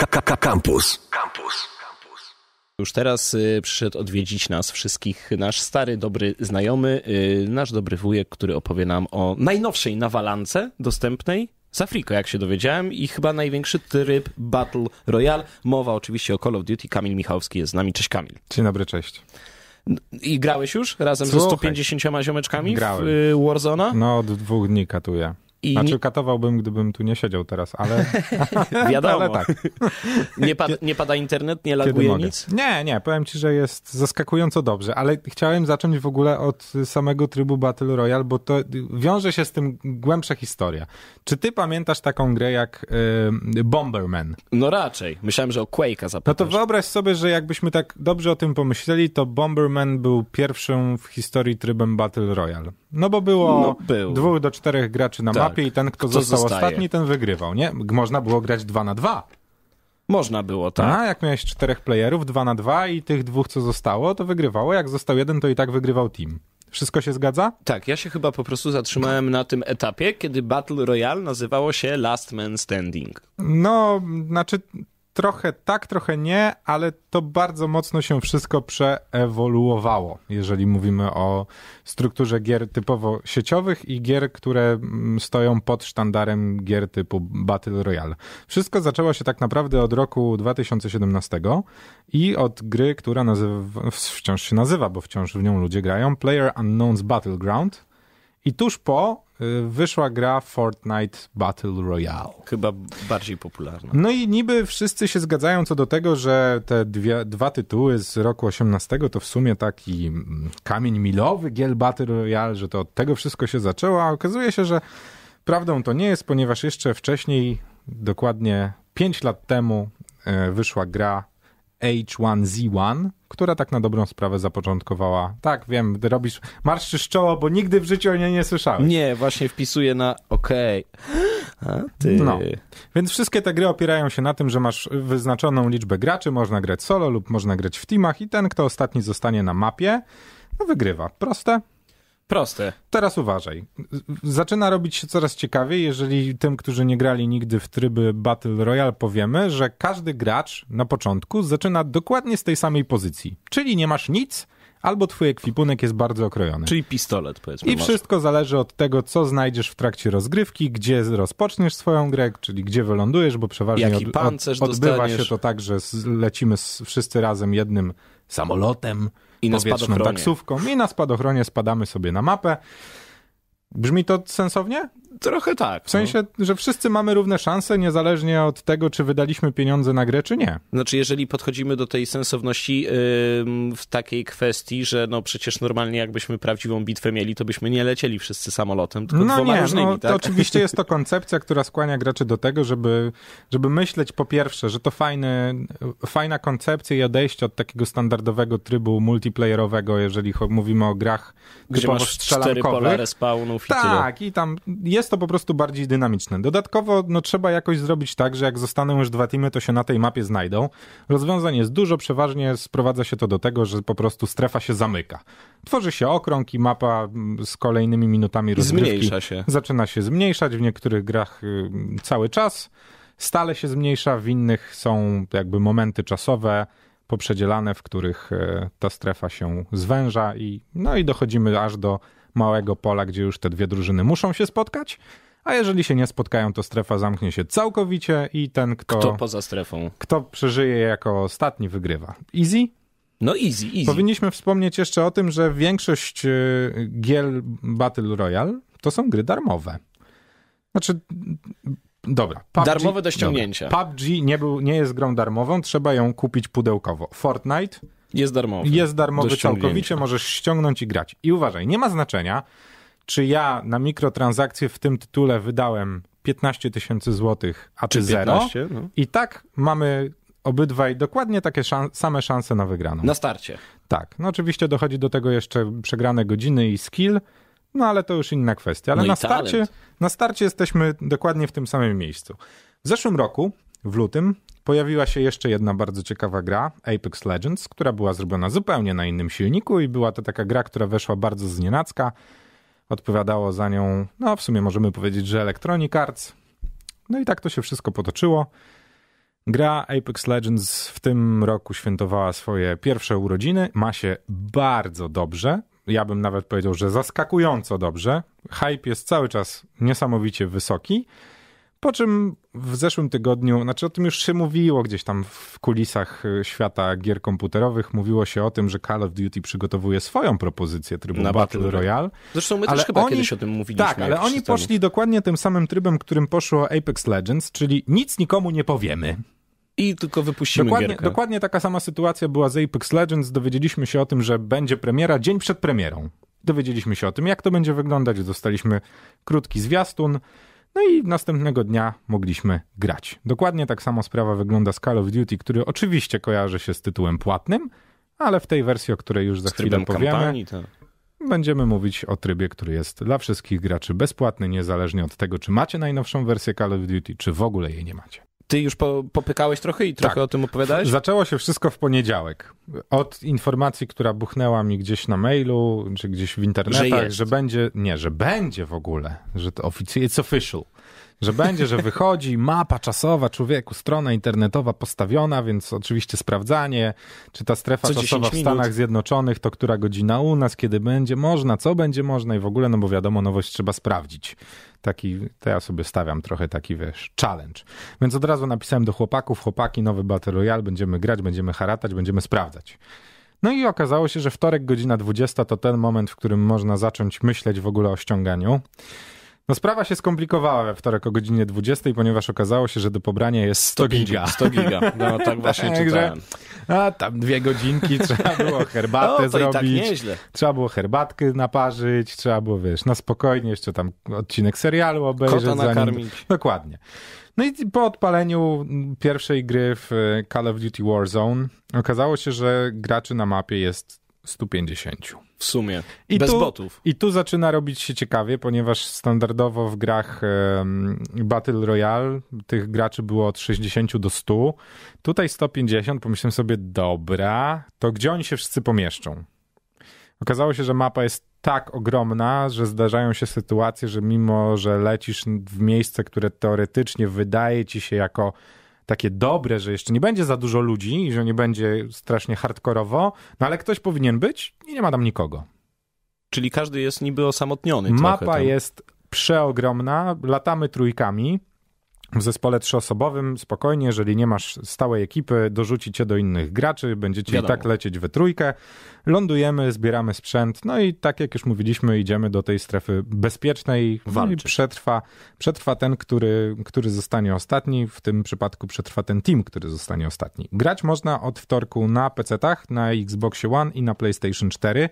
KKK Campus. Campus. Już teraz y, przyszedł odwiedzić nas wszystkich nasz stary, dobry znajomy, y, nasz dobry wujek, który opowie nam o najnowszej nawalance dostępnej z Afriko, jak się dowiedziałem, i chyba największy tryb Battle Royale. Mowa oczywiście o Call of Duty. Kamil Michałowski jest z nami. Cześć, Kamil. Dzień dobry, cześć. I grałeś już razem Słuchaj. ze 150 ziomeczkami Grałem. w y, Warzona? No, od dwóch dni katuję. I znaczy katowałbym, gdybym tu nie siedział teraz, ale... Wiadomo. ale tak. nie, pa, nie, pada internet, nie laguje nic? Nie, nie, powiem ci, że jest zaskakująco dobrze, ale chciałem zacząć w ogóle od samego trybu Battle Royale, bo to wiąże się z tym głębsza historia. Czy ty pamiętasz taką grę jak Bomberman? No raczej. Myślałem, że o Quake'a zapytasz. No to wyobraź sobie, że jakbyśmy tak dobrze o tym pomyśleli, to Bomberman był pierwszym w historii trybem Battle Royale. No bo było no, był. dwóch do czterech graczy na tak. mapie, etapie i ten, kto, kto został zostaje. ostatni, ten wygrywał, nie? Można było grać 2 na 2. Można było, tak. A jak miałeś czterech playerów, 2 na 2 i tych dwóch, co zostało, to wygrywało. Jak został jeden, to i tak wygrywał team. Wszystko się zgadza? Tak, ja się chyba po prostu zatrzymałem na tym etapie, kiedy Battle Royale nazywało się Last Man Standing. No, znaczy trochę tak, trochę nie, ale to bardzo mocno się wszystko przeewoluowało, jeżeli mówimy o strukturze gier typowo sieciowych i gier, które mm, stoją pod sztandarem gier typu Battle Royale. Wszystko zaczęło się tak naprawdę od roku 2017 i od gry, która nazywa, wciąż się nazywa, bo wciąż w nią ludzie grają, Player Unknown's Battleground. I tuż po Y, wyszła gra Fortnite Battle Royale. Chyba bardziej popularna. No i niby wszyscy się zgadzają co do tego, że te dwie, dwa tytuły z roku 18 to w sumie taki mm, kamień milowy gier Battle Royale, że to od tego wszystko się zaczęło, a okazuje się, że prawdą to nie jest, ponieważ jeszcze wcześniej, dokładnie 5 lat temu, y, wyszła gra H1Z1, która tak na dobrą sprawę zapoczątkowała. Tak, wiem, robisz marszczysz czoło, bo nigdy w życiu o niej nie słyszałem. Nie, właśnie wpisuję na okej. A ty. No. Więc wszystkie te gry opierają się na tym, że masz wyznaczoną liczbę graczy, można grać solo lub można grać w teamach i ten, kto ostatni zostanie na mapie, no wygrywa. Proste. Proste. Teraz uważaj. Zaczyna robić się coraz ciekawiej, jeżeli tym, którzy nie grali nigdy w tryby Battle Royale, powiemy, że każdy gracz na początku zaczyna dokładnie z tej samej pozycji. Czyli nie masz nic, albo twój ekwipunek jest bardzo okrojony. Czyli pistolet, powiedzmy. I może. wszystko zależy od tego, co znajdziesz w trakcie rozgrywki, gdzie rozpoczniesz swoją grę, czyli gdzie wylądujesz, bo przeważnie Jaki od, od, odbywa dostaniesz. się to tak, że lecimy z, wszyscy razem jednym samolotem i na spadochronie. taksówką i na spadochronie spadamy sobie na mapę. Brzmi to sensownie? Trochę tak. W sensie, no. że wszyscy mamy równe szanse, niezależnie od tego, czy wydaliśmy pieniądze na grę, czy nie. Znaczy, jeżeli podchodzimy do tej sensowności yy, w takiej kwestii, że no przecież normalnie jakbyśmy prawdziwą bitwę mieli, to byśmy nie lecieli wszyscy samolotem, tylko no dwoma nie, różnymi, no, tak? To oczywiście jest to koncepcja, która skłania graczy do tego, żeby, żeby myśleć po pierwsze, że to fajne, fajna koncepcja i odejście od takiego standardowego trybu multiplayerowego, jeżeli mówimy o grach Gdzie masz cztery pola respawnów i Tak, tyle. i tam jest jest to po prostu bardziej dynamiczne. Dodatkowo no, trzeba jakoś zrobić tak, że jak zostaną już dwa teamy, to się na tej mapie znajdą. Rozwiązań jest dużo, przeważnie sprowadza się to do tego, że po prostu strefa się zamyka. Tworzy się okrąg i mapa mm, z kolejnymi minutami rozgrywki się. zaczyna się zmniejszać, w niektórych grach y, cały czas. Stale się zmniejsza, w innych są jakby momenty czasowe, poprzedzielane, w których e, ta strefa się zwęża i no i dochodzimy aż do małego pola, gdzie już te dwie drużyny muszą się spotkać. A jeżeli się nie spotkają, to strefa zamknie się całkowicie i ten, kto. Kto poza strefą? Kto przeżyje jako ostatni, wygrywa. Easy? No easy, easy. Powinniśmy wspomnieć jeszcze o tym, że większość y, gier Battle Royale to są gry darmowe. Znaczy, dobra. PUBG, Darmowe do ściągnięcia. PUBG nie, był, nie jest grą darmową, trzeba ją kupić pudełkowo. Fortnite jest darmowy. Jest darmowy całkowicie, możesz ściągnąć i grać. I uważaj, nie ma znaczenia, czy ja na mikrotransakcje w tym tytule wydałem 15 tysięcy złotych, a czy 15, zero. No. I tak mamy obydwaj dokładnie takie szan same szanse na wygraną. Na starcie. Tak. No oczywiście dochodzi do tego jeszcze przegrane godziny i skill, no ale to już inna kwestia. Ale no na, starcie, na starcie jesteśmy dokładnie w tym samym miejscu. W zeszłym roku w lutym pojawiła się jeszcze jedna bardzo ciekawa gra, Apex Legends, która była zrobiona zupełnie na innym silniku i była to taka gra, która weszła bardzo znienacka. Odpowiadało za nią, no w sumie możemy powiedzieć, że Electronic Arts. No i tak to się wszystko potoczyło. Gra Apex Legends w tym roku świętowała swoje pierwsze urodziny. Ma się bardzo dobrze. Ja bym nawet powiedział, że zaskakująco dobrze. Hype jest cały czas niesamowicie wysoki. Po czym w zeszłym tygodniu, znaczy o tym już się mówiło gdzieś tam w kulisach y, świata gier komputerowych, mówiło się o tym, że Call of Duty przygotowuje swoją propozycję trybu Na Battle, Battle Royale. Zresztą my ale też chyba oni, kiedyś o tym mówiliśmy. Tak, ale oni poszli dokładnie tym samym trybem, którym poszło Apex Legends, czyli nic nikomu nie powiemy. I tylko wypuścimy dokładnie, gierkę. Dokładnie taka sama sytuacja była z Apex Legends. Dowiedzieliśmy się o tym, że będzie premiera dzień przed premierą. Dowiedzieliśmy się o tym, jak to będzie wyglądać. Dostaliśmy krótki zwiastun no i następnego dnia mogliśmy grać. Dokładnie tak samo sprawa wygląda z Call of Duty, który oczywiście kojarzy się z tytułem płatnym, ale w tej wersji, o której już za chwilę powiemy, to... Tak. będziemy mówić o trybie, który jest dla wszystkich graczy bezpłatny, niezależnie od tego, czy macie najnowszą wersję Call of Duty, czy w ogóle jej nie macie ty już po, popykałeś trochę i trochę tak. o tym opowiadałeś? Zaczęło się wszystko w poniedziałek. Od informacji, która buchnęła mi gdzieś na mailu, czy gdzieś w internetach, że, że będzie, nie, że będzie w ogóle, że to oficjalnie, it's official. Że będzie, że wychodzi mapa czasowa człowieku, strona internetowa postawiona, więc oczywiście sprawdzanie, czy ta strefa co czasowa w Stanach Zjednoczonych to która godzina u nas, kiedy będzie można, co będzie można i w ogóle, no bo wiadomo, nowość trzeba sprawdzić. Taki, to ja sobie stawiam trochę taki, wiesz, challenge. Więc od razu napisałem do chłopaków, chłopaki, nowy Battle Royale, będziemy grać, będziemy haratać, będziemy sprawdzać. No i okazało się, że wtorek godzina 20 to ten moment, w którym można zacząć myśleć w ogóle o ściąganiu. No sprawa się skomplikowała we wtorek o godzinie 20, ponieważ okazało się, że do pobrania jest 100 giga. 100 giga, no tak właśnie czytałem. A tam dwie godzinki, trzeba było herbatę no, tak zrobić. Tak nieźle. Trzeba było herbatkę naparzyć, trzeba było, wiesz, na no, spokojnie jeszcze tam odcinek serialu obejrzeć. Kota nakarmić. Zanim... Dokładnie. No i po odpaleniu pierwszej gry w Call of Duty Warzone okazało się, że graczy na mapie jest 150. W sumie. I bez tu, botów. I tu zaczyna robić się ciekawie, ponieważ standardowo w grach um, Battle Royale tych graczy było od 60 do 100. Tutaj 150. Pomyślałem sobie, dobra, to gdzie oni się wszyscy pomieszczą? Okazało się, że mapa jest tak ogromna, że zdarzają się sytuacje, że mimo, że lecisz w miejsce, które teoretycznie wydaje ci się jako takie dobre, że jeszcze nie będzie za dużo ludzi i że nie będzie strasznie hardkorowo, no ale ktoś powinien być i nie ma tam nikogo. Czyli każdy jest niby osamotniony. Mapa jest przeogromna, latamy trójkami w zespole trzyosobowym spokojnie, jeżeli nie masz stałej ekipy, dorzucicie cię do innych graczy, będziecie Wiadomo. i tak lecieć we trójkę. Lądujemy, zbieramy sprzęt, no i tak jak już mówiliśmy, idziemy do tej strefy bezpiecznej no Walczyć. i przetrwa, przetrwa ten, który, który zostanie ostatni, w tym przypadku przetrwa ten team, który zostanie ostatni. Grać można od wtorku na PC-tach, na Xbox One i na PlayStation 4.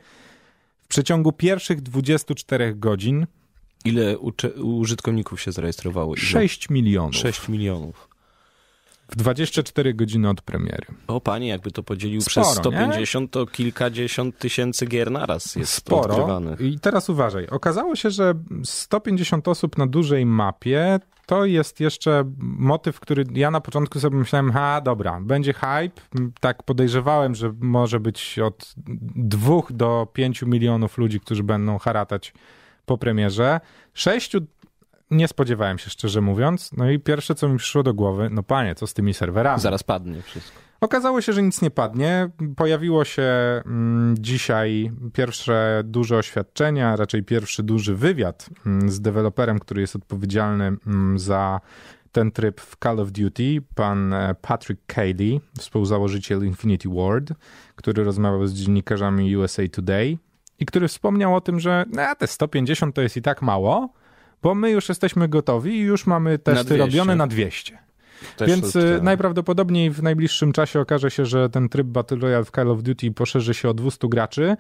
W przeciągu pierwszych 24 godzin Ile użytkowników się zarejestrowało? Ile? 6 milionów. 6 milionów. W 24 godziny od premiery. O panie, jakby to podzielił Sporo, przez 150, nie? to kilkadziesiąt tysięcy gier naraz jest Sporo. odgrywanych. I teraz uważaj. Okazało się, że 150 osób na dużej mapie to jest jeszcze motyw, który ja na początku sobie myślałem, ha, dobra, będzie hype. Tak podejrzewałem, że może być od 2 do 5 milionów ludzi, którzy będą haratać po premierze. Sześciu nie spodziewałem się, szczerze mówiąc. No i pierwsze, co mi przyszło do głowy, no panie, co z tymi serwerami? Zaraz padnie wszystko. Okazało się, że nic nie padnie. Pojawiło się mm, dzisiaj pierwsze duże oświadczenia, raczej pierwszy duży wywiad mm, z deweloperem, który jest odpowiedzialny mm, za ten tryb w Call of Duty, pan e, Patrick Cayley, współzałożyciel Infinity Ward, który rozmawiał z dziennikarzami USA Today i który wspomniał o tym, że no, te 150 to jest i tak mało, bo my już jesteśmy gotowi i już mamy testy na robione na 200. Też Więc y, najprawdopodobniej w najbliższym czasie okaże się, że ten tryb Battle Royale w Call of Duty poszerzy się o 200 graczy.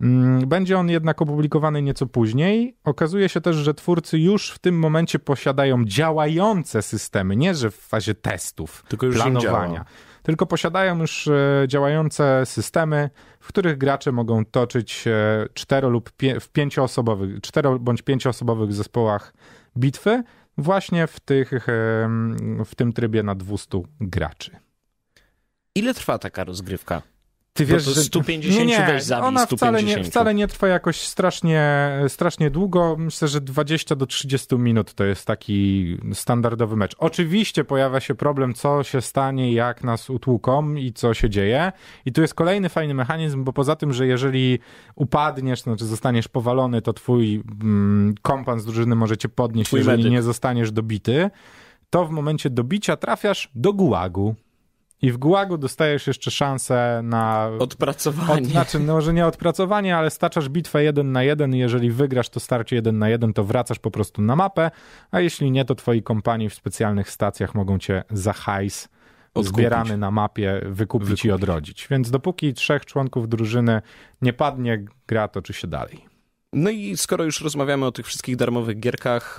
Mm, będzie on jednak opublikowany nieco później. Okazuje się też, że twórcy już w tym momencie posiadają działające systemy, nie że w fazie testów, Tylko już planowania tylko posiadają już e, działające systemy, w których gracze mogą toczyć e, cztero lub w pięcioosobowych, cztero bądź pięcioosobowych zespołach bitwy właśnie w, tych, e, w tym trybie na 200 graczy. Ile trwa taka rozgrywka? Ty wiesz, że... 150 nie, weź zabij ona 150. Wcale nie, wcale nie trwa jakoś strasznie, strasznie długo. Myślę, że 20 do 30 minut to jest taki standardowy mecz. Oczywiście pojawia się problem, co się stanie, jak nas utłuką i co się dzieje. I tu jest kolejny fajny mechanizm, bo poza tym, że jeżeli upadniesz, znaczy zostaniesz powalony, to twój mm, kompan z drużyny może cię podnieść, twój jeżeli medyk. nie zostaniesz dobity, to w momencie dobicia trafiasz do gułagu. I w Gułagu dostajesz jeszcze szansę na... Odpracowanie. Od, znaczy, no może nie odpracowanie, ale staczasz bitwę jeden na jeden i jeżeli wygrasz to starcie jeden na jeden, to wracasz po prostu na mapę, a jeśli nie, to twoi kompanii w specjalnych stacjach mogą cię za hajs Odkupić. zbierany na mapie wykupić, wykupić i odrodzić. Więc dopóki trzech członków drużyny nie padnie, gra toczy się dalej. No i skoro już rozmawiamy o tych wszystkich darmowych gierkach,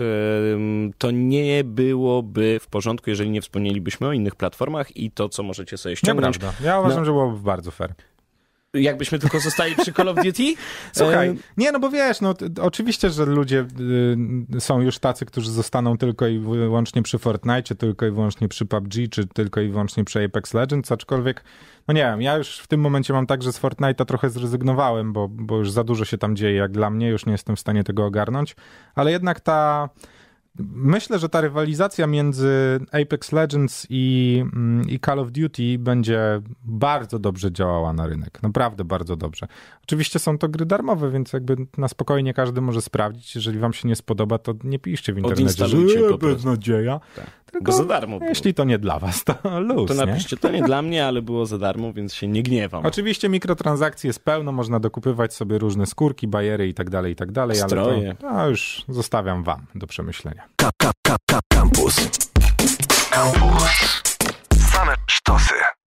to nie byłoby w porządku, jeżeli nie wspomnielibyśmy o innych platformach i to, co możecie sobie ściągnąć. Nieprawda. Ja uważam, no. że byłoby bardzo fair jakbyśmy tylko zostali przy Call of Duty? Słuchaj. Nie, no bo wiesz, no oczywiście, że ludzie y, są już tacy, którzy zostaną tylko i wyłącznie przy Fortnite, czy tylko i wyłącznie przy PUBG, czy tylko i wyłącznie przy Apex Legends, aczkolwiek, no nie wiem, ja już w tym momencie mam tak, że z Fortnite'a trochę zrezygnowałem, bo, bo już za dużo się tam dzieje, jak dla mnie, już nie jestem w stanie tego ogarnąć, ale jednak ta Myślę, że ta rywalizacja między Apex Legends i, mm, i, Call of Duty będzie bardzo dobrze działała na rynek. Naprawdę bardzo dobrze. Oczywiście są to gry darmowe, więc jakby na spokojnie każdy może sprawdzić. Jeżeli wam się nie spodoba, to nie piszcie w internecie, że eee, beznadzieja. Tak. Tylko Bo za darmo Jeśli to nie dla was, to luz. To napiszcie, nie? to nie dla mnie, ale było za darmo, więc się nie gniewam. Oczywiście mikrotransakcji jest pełno, można dokupywać sobie różne skórki, bajery i tak dalej, i tak dalej. Ale to, to już zostawiam wam do przemyślenia spokojnie. Kap, kap, kap, kap, kampus. Kampus. Same sztosy.